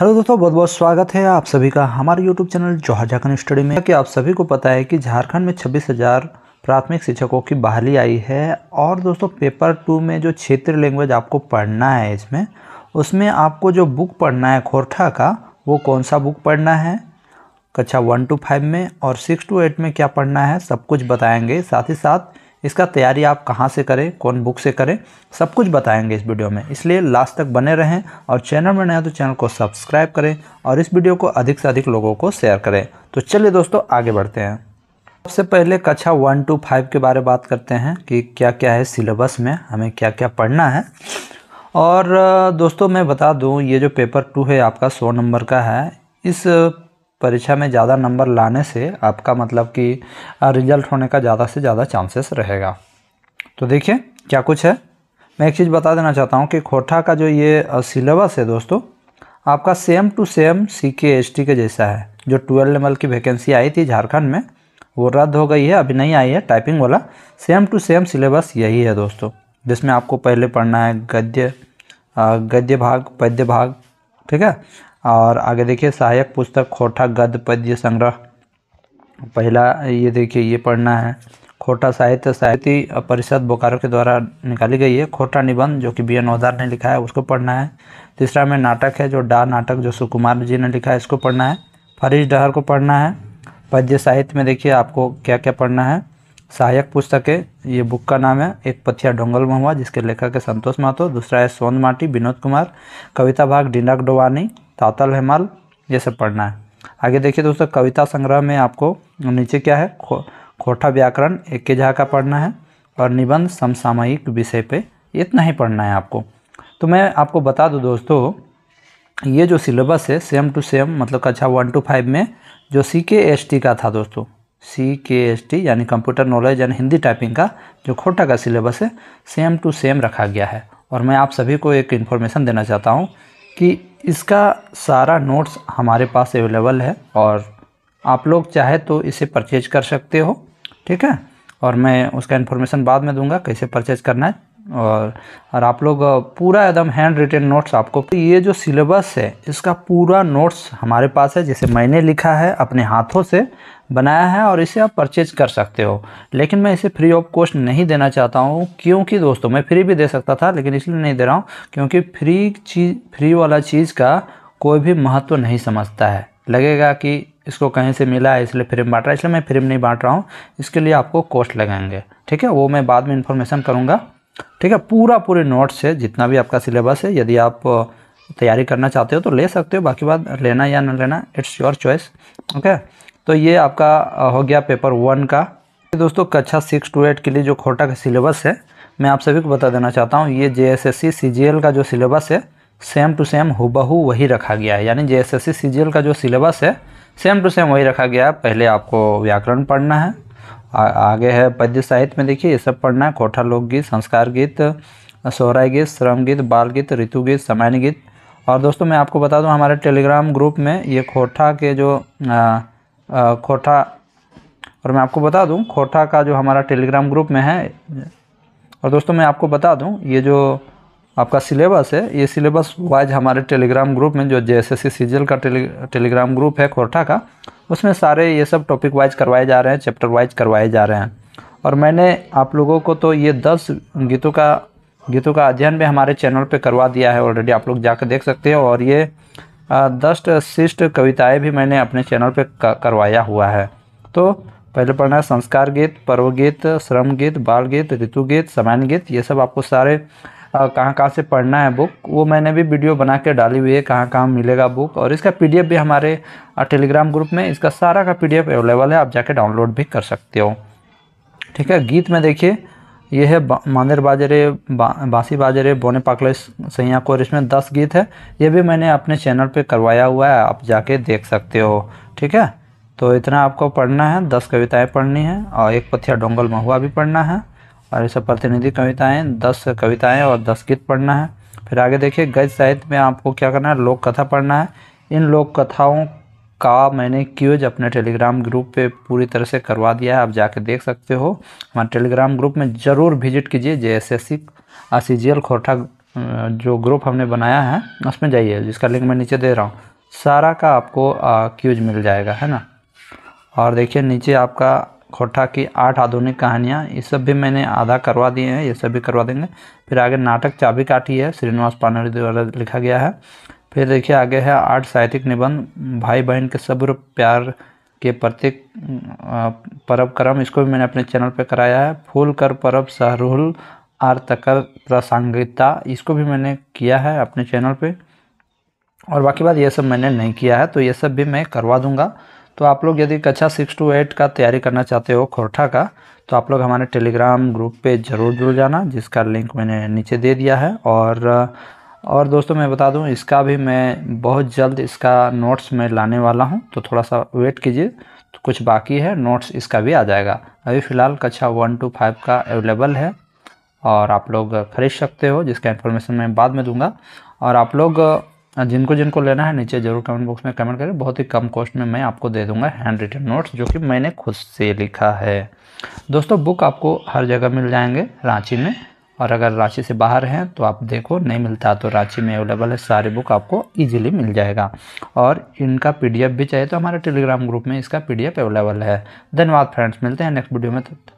hello दोस्तों बहुत बहुत स्वागत है आप सभी का हमारे YouTube channel Johar Jharkhand study में कि आप सभी को पता है कि झारखंड में छब्बीस हज़ार प्राथमिक शिक्षकों की बहाली आई है और दोस्तों पेपर टू में जो क्षेत्र लैंग्वेज आपको पढ़ना है इसमें उसमें आपको जो बुक पढ़ना है खोरठा का वो कौन सा बुक पढ़ना है कक्षा वन टू फाइव में और सिक्स टू एट में क्या पढ़ना है सब कुछ बताएँगे साथ ही साथ इसका तैयारी आप कहाँ से करें कौन बुक से करें सब कुछ बताएंगे इस वीडियो में इसलिए लास्ट तक बने रहें और चैनल में नया तो चैनल को सब्सक्राइब करें और इस वीडियो को अधिक से अधिक लोगों को शेयर करें तो चलिए दोस्तों आगे बढ़ते हैं सबसे पहले कक्षा वन टू फाइव के बारे में बात करते हैं कि क्या क्या है सिलेबस में हमें क्या क्या पढ़ना है और दोस्तों मैं बता दूँ ये जो पेपर टू है आपका सौ नंबर का है इस परीक्षा में ज़्यादा नंबर लाने से आपका मतलब कि रिजल्ट होने का ज़्यादा से ज़्यादा चांसेस रहेगा तो देखिए क्या कुछ है मैं एक चीज़ बता देना चाहता हूँ कि खोठा का जो ये सिलेबस है दोस्तों आपका same to same C K S T के जैसा है जो ट्वेल्व लेवल की वैकेंसी आई थी झारखंड में वो रद्द हो गई है अभी नहीं आई है टाइपिंग वाला सेम टू सेम सिलेबस यही है दोस्तों जिसमें आपको पहले पढ़ना है गद्य गद्य भाग पद्य भाग ठीक है और आगे देखिए सहायक पुस्तक खोटा गद्य पद्य संग्रह पहला ये देखिए ये पढ़ना है खोटा साहित्य साहित्य परिषद बोकारो के द्वारा निकाली गई है खोटा निबंध जो कि बी एन औजार ने लिखा है उसको पढ़ना है तीसरा में नाटक है जो डा नाटक जो सुकुमार जी ने लिखा है इसको पढ़ना है फरीज डहर को पढ़ना है पद्य साहित्य में देखिए आपको क्या क्या पढ़ना है सहायक पुस्तक है ये बुक का नाम है एक पथिया डोंगल महुआ जिसके लेखक है संतोष मातो दूसरा है सोन माटी विनोद कुमार कविता भाग डिनाक डोवानी तातल हेमाल ये सब पढ़ना है आगे देखिए दोस्तों कविता संग्रह में आपको नीचे क्या है खो, खोटा व्याकरण एक के झा का पढ़ना है और निबंध समसामयिक विषय पे इतना ही पढ़ना है आपको तो मैं आपको बता दूं दोस्तों ये जो सिलेबस है सेम टू सेम मतलब कक्षा वन टू फाइव में जो सी के एस टी का था दोस्तों सी के एस टी यानी कंप्यूटर नॉलेज यानी हिंदी टाइपिंग का जो खोटा का सिलेबस है सेम टू सेम रखा गया है और मैं आप सभी को एक इन्फॉर्मेशन देना चाहता हूँ कि इसका सारा नोट्स हमारे पास अवेलेबल है और आप लोग चाहे तो इसे परचेज कर सकते हो ठीक है और मैं उसका इन्फॉर्मेशन बाद में दूंगा कैसे परचेज करना है और और आप लोग पूरा एकदम हैंड रिटेन नोट्स आपको तो ये जो सिलेबस है इसका पूरा नोट्स हमारे पास है जिसे मैंने लिखा है अपने हाथों से बनाया है और इसे आप परचेज कर सकते हो लेकिन मैं इसे फ्री ऑफ कॉस्ट नहीं देना चाहता हूँ क्योंकि दोस्तों मैं फ्री भी दे सकता था लेकिन इसलिए नहीं दे रहा हूँ क्योंकि फ्री चीज़ फ्री वाला चीज़ का कोई भी महत्व नहीं समझता है लगेगा कि इसको कहीं से मिला है इसलिए फ्रेम बांट रहा है इसलिए मैं फ्रेम नहीं बांट रहा हूँ इसके लिए आपको कॉस्ट लगाएंगे ठीक है वो मैं बाद में इन्फॉर्मेशन करूँगा ठीक है पूरा पूरे नोट्स है जितना भी आपका सिलेबस है यदि आप तैयारी करना चाहते हो तो ले सकते हो बाकी बात लेना या ना लेना इट्स योर चॉइस ओके तो ये आपका हो गया पेपर वन का दोस्तों कक्षा सिक्स टू एट के लिए जो खोटा का सिलेबस है मैं आप सभी को बता देना चाहता हूँ ये J S S C C G L का जो सिलेबस है सेम टू सेम हुबहू वही रखा गया है यानी J S S C C G L का जो सिलेबस है सेम टू सेम वही रखा गया है पहले आपको व्याकरण पढ़ना है आ, आगे है पद्य साहित्य में देखिए ये सब पढ़ना है कोठा लोकगीत संस्कार गीत सोहराय गीत श्रम गीत बाल गीत ऋतु गीत सामान्य गीत और दोस्तों मैं आपको बता दूं हमारे टेलीग्राम ग्रुप में ये खोठा के जो आ, आ, खोठा और मैं आपको बता दूं खोठा का जो हमारा टेलीग्राम ग्रुप में है और दोस्तों मैं आपको बता दूं ये जो आपका सिलेबस है ये सिलेबस वाइज हमारे टेलीग्राम ग्रुप में जो जे एस एस सीजीएल का टेली टेलीग्राम ग्रुप है खोरठा का उसमें सारे ये सब टॉपिक वाइज करवाए जा रहे हैं चैप्टर वाइज करवाए जा रहे हैं और मैंने आप लोगों को तो ये दस गीतों का गीतों का अध्ययन भी हमारे चैनल पे करवा दिया है ऑलरेडी आप लोग जाकर देख सकते हो और ये दस शिष्ट कविताएँ भी मैंने अपने चैनल पर करवाया हुआ है तो पहले पढ़ना है संस्कार गीत पर्व गीत श्रम गीत बाल गीत ऋतु गीत सामान्य गीत ये सब आपको सारे कहाँ कहाँ से पढ़ना है बुक वो मैंने भी वीडियो बना के डाली हुई है कहाँ कहाँ मिलेगा बुक और इसका पीडीएफ भी हमारे टेलीग्राम ग्रुप में इसका सारा का पीडीएफ अवेलेबल है आप जाके डाउनलोड भी कर सकते हो ठीक है गीत में देखिए ये है बा, मांदेर बाजरे बा, बासी बाजरे बोने पाकले सैया को इसमें दस गीत है ये भी मैंने अपने चैनल पर करवाया हुआ है आप जाके देख सकते हो ठीक है तो इतना आपको पढ़ना है दस कविताएँ पढ़नी है और एक पथिया डोंगल महुआ भी पढ़ना है और ये सब प्रतिनिधि कविताएं दस कविताएं और दस गीत पढ़ना है फिर आगे देखिए गद्य साहित्य में आपको क्या करना है लोक कथा पढ़ना है इन लोक कथाओं का मैंने क्यूज अपने टेलीग्राम ग्रुप पे पूरी तरह से करवा दिया है आप जाके देख सकते हो हमारे टेलीग्राम ग्रुप में ज़रूर विजिट कीजिए J S S C C G L Khortha जो ग्रुप हमने बनाया है उसमें जाइए जिसका लिंक मैं नीचे दे रहा हूँ सारा का आपको क्यूज मिल जाएगा है ना और देखिए नीचे आपका खोटा की आठ आधुनिक कहानियाँ ये सब भी मैंने आधा करवा दिए हैं ये सब भी करवा देंगे फिर आगे नाटक चाबी काठी है श्रीनिवास पानोरी द्वारा लिखा गया है फिर देखिए आगे है आठ साहित्यिक निबंध भाई बहन के सब्र प्यार के प्रत्येक परब क्रम इसको भी मैंने अपने चैनल पर कराया है फूल कर परब सहरुल आर तकर प्रासंगिकता इसको भी मैंने किया है अपने चैनल पर और बाकी बात ये सब मैंने नहीं किया है तो ये सब भी मैं करवा दूँगा तो आप लोग यदि कक्षा सिक्स टू एट का तैयारी करना चाहते हो खोरठा का तो आप लोग हमारे टेलीग्राम ग्रुप पे ज़रूर जुड़ जाना जिसका लिंक मैंने नीचे दे दिया है और और दोस्तों मैं बता दूं इसका भी मैं बहुत जल्द इसका नोट्स में लाने वाला हूं तो थोड़ा सा वेट कीजिए तो कुछ बाकी है नोट्स इसका भी आ जाएगा अभी फ़िलहाल कक्षा वन टू फाइव का अवेलेबल है और आप लोग ख़रीद सकते हो जिसका इन्फॉर्मेशन मैं बाद में दूँगा और आप लोग हाँ, जिनको जिनको लेना है नीचे जरूर कमेंट बॉक्स में कमेंट करें बहुत ही कम कॉस्ट में मैं आपको दे दूंगा हैंड रिटन नोट्स जो कि मैंने खुद से लिखा है दोस्तों बुक आपको हर जगह मिल जाएंगे रांची में और अगर रांची से बाहर हैं तो आप देखो नहीं मिलता तो रांची में अवेलेबल है सारी बुक आपको इजीली मिल जाएगा और इनका पीडीएफ भी चाहिए तो हमारे टेलीग्राम ग्रुप में इसका पीडीएफ अवेलेबल है धन्यवाद फ्रेंड्स मिलते हैं नेक्स्ट वीडियो में तब तो